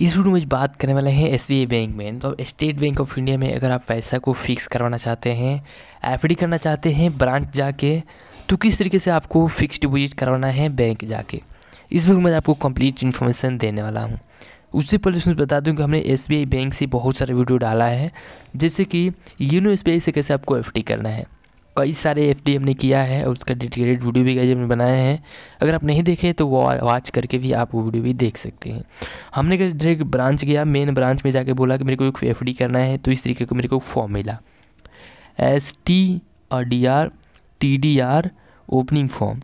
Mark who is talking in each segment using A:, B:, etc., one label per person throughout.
A: इस वीडियो में बात करने वाले हैं एस बैंक में तो अब स्टेट बैंक ऑफ इंडिया में अगर आप पैसा को फिक्स करवाना चाहते हैं एफ करना चाहते हैं ब्रांच जाके तो किस तरीके से आपको फिक्स डिपोजिट करवाना है बैंक जाके इस वीडियो में आपको कंप्लीट इन्फॉर्मेशन देने वाला हूँ उससे पहले उसमें बता दूँ कि हमने एस बैंक से बहुत सारे वीडियो डाला है जैसे कि यूनो एस से कैसे आपको एफ करना है कई सारे एफ हमने किया है और उसका डिटेलेड वीडियो भी गई हमने बनाया है अगर आप नहीं देखे तो वो वॉच करके भी आप वो वीडियो भी देख सकते हैं हमने डायरेक्ट ब्रांच गया मेन ब्रांच में जाके बोला कि मेरे को एक एफ करना है तो इस तरीके को मेरे को फॉर्म मिला एस टी और D R T D R opening form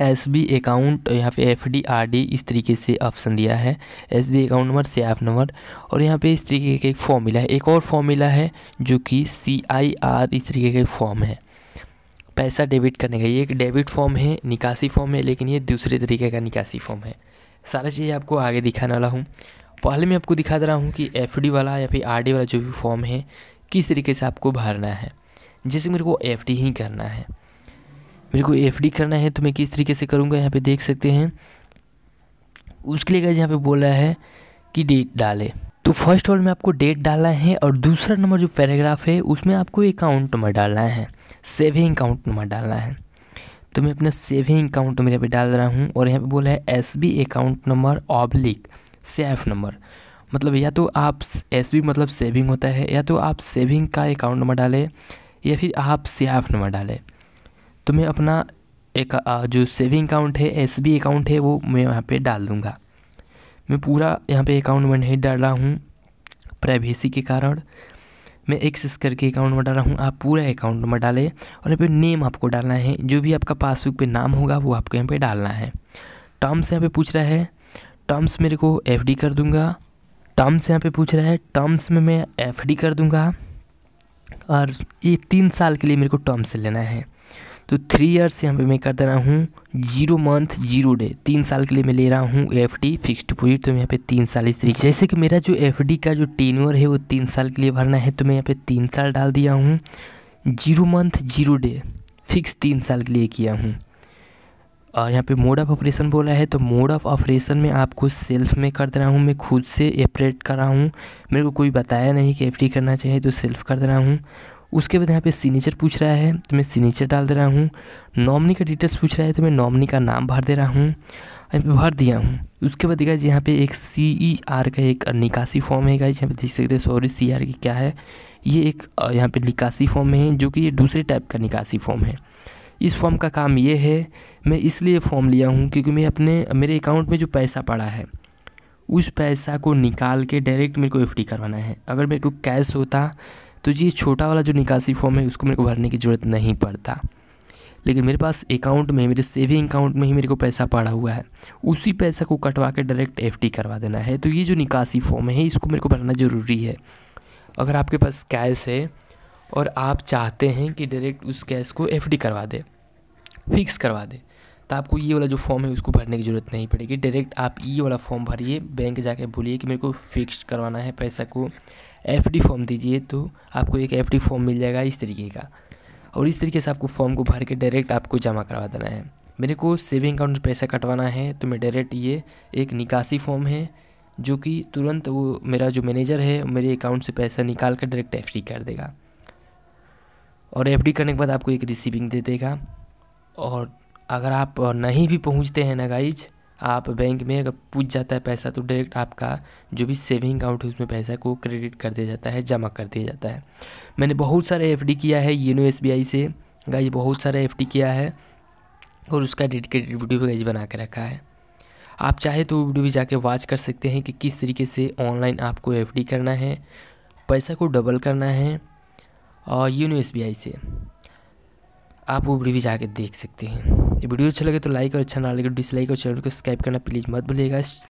A: S B account यहाँ पे एफ डी आर डी इस तरीके से ऑप्शन दिया है एस बी अकाउंट नंबर से ऐप नंबर और यहाँ पे इस तरीके का एक फॉर्मूला है एक और फॉर्मूला है जो कि सी आई आर इस तरीके का फॉर्म है पैसा डेबिट करने का ये एक डेबिट फॉर्म है निकासी फॉर्म है लेकिन ये दूसरे तरीके का निकासी फॉर्म है सारा चीज़ आपको आगे दिखाने वाला हूँ पहले मैं आपको दिखा दे रहा हूँ कि एफ वाला या फिर आर वाला जो भी फॉर्म है किस तरीके से आपको भरना है जैसे मेरे को एफ ही करना है मेरे को एफ करना है तो मैं किस तरीके से करूँगा यहाँ पर देख सकते हैं उसके लिए गैस यहाँ पर बोल रहा है कि डेट डालें तो फर्स्ट ऑल में आपको डेट डालना है और दूसरा नंबर जो पैराग्राफ है उसमें आपको अकाउंट नंबर डालना है सेविंग अकाउंट नंबर डालना है तो मैं अपना सेविंग अकाउंट नंबर यहाँ पे डाल रहा हूँ और यहाँ पे बोला है S account number oblique CIF number मतलब या तो आप एस मतलब सेविंग होता है या तो आप सेविंग का अकाउंट नंबर डालें या फिर आप सेफ नंबर डालें तो मैं अपना एक जो सेविंग अकाउंट है एस अकाउंट है वो मैं यहाँ पर डाल दूँगा मैं पूरा यहाँ पे अकाउंट में नहीं डाल रहा हूँ प्राइवेसी के कारण मैं एक्सेस करके अकाउंट में डाल रहा हूँ आप पूरा अकाउंट में डालें और यहाँ पे नेम आपको डालना है जो भी आपका पासबुक पे नाम होगा वो आपको यहाँ पे डालना है टर्म्स यहाँ पे पूछ रहा है टर्म्स मेरे को एफ कर दूँगा टर्म्स यहाँ पे पूछ रहा है टर्म्स में मैं एफ कर दूँगा और ये तीन साल के लिए मेरे को टर्म्स लेना है तो थ्री ईयर्स से यहाँ पे मैं कर दे रहा हूँ जीरो मंथ जीरो डे तीन साल के लिए मैं ले रहा हूँ एफ डी फिक्स डिपोजिट तो मैं यहाँ पे तीन साल इस तरीके जैसे कि मेरा जो एफ डी का जो ओवर है वो तीन साल के लिए भरना है तो मैं यहाँ पे तीन साल डाल दिया हूँ zero month zero day fix तीन साल के लिए किया हूँ और यहाँ पे मोड ऑफ ऑपरेशन बोला है तो मोड ऑफ ऑपरेशन में आपको सेल्फ में कर दे रहा हूँ मैं खुद से एपरेट कर रहा हूँ मेरे को कोई बताया नहीं कि एफ करना चाहिए तो सेल्फ कर दे रहा हूँ उसके बाद यहाँ पे सिग्नेचर पूछ रहा है तो मैं सिग्नेचर डाल दे रहा हूँ नॉमनी का डिटेल्स पूछ रहा है तो मैं नॉमनी का नाम भर दे रहा हूँ यहाँ पे भर दिया हूँ उसके बाद जी यहाँ पे एक सी ई आर का एक निकासी फॉर्म है गाइज यहाँ पे देख सकते हैं सॉरी सी आर की क्या है ये एक यहाँ पे निकासी फॉर्म है जो कि ये दूसरे टाइप का निकासी फॉर्म है इस फॉर्म का काम ये है मैं इसलिए फॉर्म लिया हूँ क्योंकि मैं अपने मेरे अकाउंट में जो पैसा पड़ा है उस पैसा को निकाल के डायरेक्ट मेरे को एफ करवाना है अगर मेरे को कैश होता तो ये छोटा वाला जो निकासी फॉर्म है उसको मेरे को भरने की ज़रूरत नहीं पड़ता लेकिन मेरे पास अकाउंट में मेरे सेविंग अकाउंट में ही मेरे को पैसा पड़ा हुआ है उसी पैसा को कटवा के डायरेक्ट एफ करवा देना है तो ये जो निकासी फॉर्म है इसको मेरे को भरना ज़रूरी है अगर आपके पास कैश है और आप चाहते हैं कि डायरेक्ट उस कैश को एफ करवा दे फिक्स करवा दे तो आपको ये वाला जो फॉर्म है उसको भरने की ज़रूरत नहीं पड़ेगी डायरेक्ट आप ये वाला फॉर्म भरिए बैंक जाके बोलिए कि मेरे को फिक्स करवाना है पैसा को एफ फॉर्म दीजिए तो आपको एक एफ फॉर्म मिल जाएगा इस तरीके का और इस तरीके से आपको फॉर्म को भर के डायरेक्ट आपको जमा करवा देना है मेरे को सेविंग अकाउंट में पैसा कटवाना है तो मैं डायरेक्ट ये एक निकासी फॉर्म है जो कि तुरंत वो मेरा जो मैनेजर है मेरे अकाउंट से पैसा निकाल कर डायरेक्ट एफ कर देगा और एफ करने के बाद आपको एक रिसीविंग दे देगा और अगर आप नहीं भी पहुंचते हैं ना गाइज आप बैंक में अगर पूछ जाता है पैसा तो डायरेक्ट आपका जो भी सेविंग अकाउंट है उसमें पैसा को क्रेडिट कर दिया जाता है जमा कर दिया जाता है मैंने बहुत सारा एफ किया है यूनो एस से गाइज बहुत सारा एफ किया है और उसका डेडिकेटेड वीडियो गाइज बना के रखा है आप चाहे तो वीडियो भी जाके वॉच कर सकते हैं कि किस तरीके से ऑनलाइन आपको एफ करना है पैसा को डबल करना है और यूनो एस से आप वो वीडियो भी जाके देख सकते हैं वीडियो अच्छा लगे तो लाइक और अच्छा ना लगे डिसलाइक और चैनल को सब्सक्राइब करना प्लीज़ मत भूलिएगा